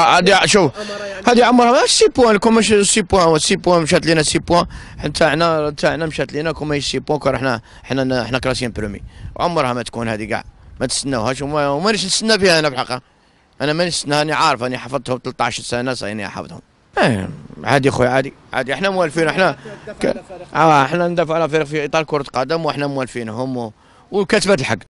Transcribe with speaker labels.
Speaker 1: آه، هذه شوف يعني. هذه عمرها يعني. آه، 6 بوان لكم 6 بوان 6 آه، بوان مشات لنا 6 بوان تاعنا تاعنا مشات لنا كوما 6 بوان كون احنا احنا احنا كلاسيان برومي عمرها ما تكون هذه كاع ما تستناوهاش ومانيش نستنى فيها انا بحقها انا مانيش نستنى راني عارف راني حفظتهم 13 سنه صايني حافظهم إيه، عادي خويا عادي عادي احنا موالفين احنا ك... اه احنا ندافع على فريق في اطار كره قدم واحنا موالفينهم و... وكتبت الحق